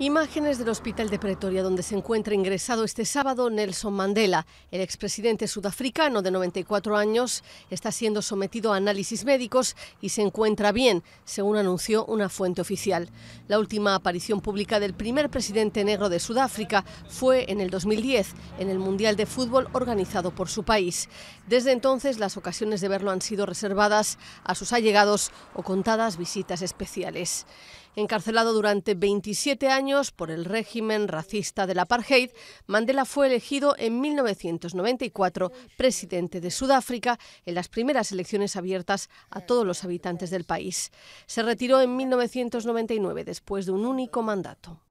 Imágenes del hospital de Pretoria, donde se encuentra ingresado este sábado Nelson Mandela. El expresidente sudafricano de 94 años está siendo sometido a análisis médicos y se encuentra bien, según anunció una fuente oficial. La última aparición pública del primer presidente negro de Sudáfrica fue en el 2010, en el Mundial de Fútbol organizado por su país. Desde entonces, las ocasiones de verlo han sido reservadas a sus allegados o contadas visitas especiales. Encarcelado durante 27 años, por el régimen racista del apartheid, Mandela fue elegido en 1994 presidente de Sudáfrica en las primeras elecciones abiertas a todos los habitantes del país. Se retiró en 1999 después de un único mandato.